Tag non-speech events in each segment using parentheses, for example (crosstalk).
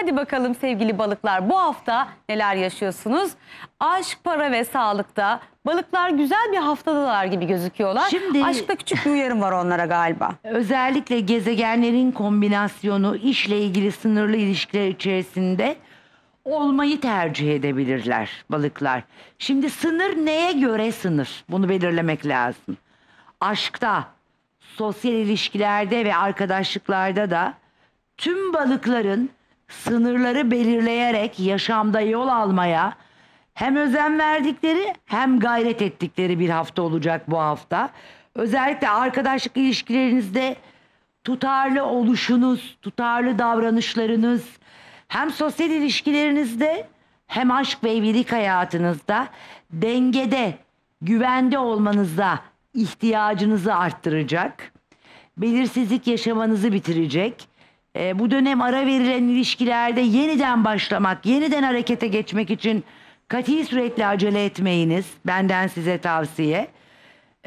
Hadi bakalım sevgili balıklar bu hafta neler yaşıyorsunuz? Aşk, para ve sağlıkta balıklar güzel bir haftadalar gibi gözüküyorlar. Şimdi- Aşkta küçük bir uyarım var onlara galiba. (laughs) Özellikle gezegenlerin kombinasyonu işle ilgili sınırlı ilişkiler içerisinde olmayı tercih edebilirler balıklar. Şimdi sınır neye göre sınır? Bunu belirlemek lazım. Aşkta, sosyal ilişkilerde ve arkadaşlıklarda da tüm balıkların sınırları belirleyerek yaşamda yol almaya hem özen verdikleri hem gayret ettikleri bir hafta olacak bu hafta. Özellikle arkadaşlık ilişkilerinizde tutarlı oluşunuz, tutarlı davranışlarınız hem sosyal ilişkilerinizde hem aşk ve evlilik hayatınızda dengede, güvende olmanıza ihtiyacınızı arttıracak. Belirsizlik yaşamanızı bitirecek e, bu dönem ara verilen ilişkilerde yeniden başlamak, yeniden harekete geçmek için kati sürekli acele etmeyiniz. Benden size tavsiye.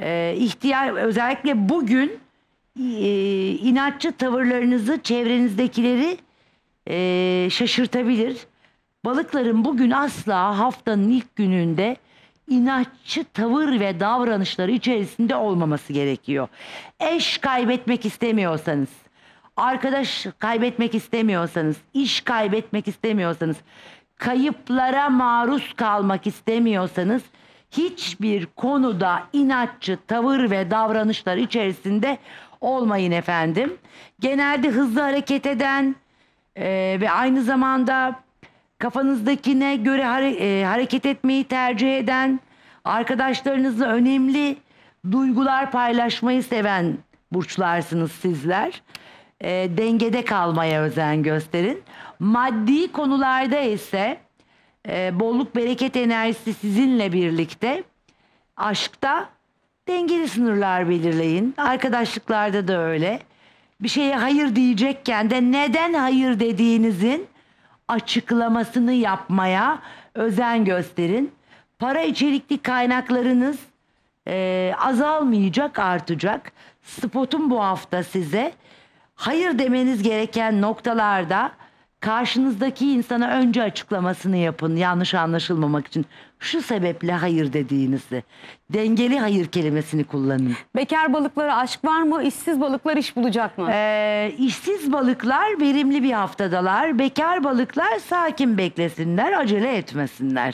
E, ihtiyar özellikle bugün e, inatçı tavırlarınızı çevrenizdekileri e, şaşırtabilir. Balıkların bugün asla haftanın ilk gününde inatçı tavır ve davranışları içerisinde olmaması gerekiyor. Eş kaybetmek istemiyorsanız arkadaş kaybetmek istemiyorsanız, iş kaybetmek istemiyorsanız, kayıplara maruz kalmak istemiyorsanız hiçbir konuda inatçı tavır ve davranışlar içerisinde olmayın efendim. Genelde hızlı hareket eden e, ve aynı zamanda kafanızdakine göre hare, e, hareket etmeyi tercih eden, arkadaşlarınızla önemli duygular paylaşmayı seven burçlarsınız sizler e, dengede kalmaya özen gösterin. Maddi konularda ise e, bolluk bereket enerjisi sizinle birlikte aşkta dengeli sınırlar belirleyin. Arkadaşlıklarda da öyle. Bir şeye hayır diyecekken de neden hayır dediğinizin açıklamasını yapmaya özen gösterin. Para içerikli kaynaklarınız e, azalmayacak, artacak. Spotum bu hafta size hayır demeniz gereken noktalarda karşınızdaki insana önce açıklamasını yapın yanlış anlaşılmamak için. Şu sebeple hayır dediğinizi. Dengeli hayır kelimesini kullanın. Bekar balıklara aşk var mı? İşsiz balıklar iş bulacak mı? Ee, işsiz balıklar verimli bir haftadalar. Bekar balıklar sakin beklesinler, acele etmesinler.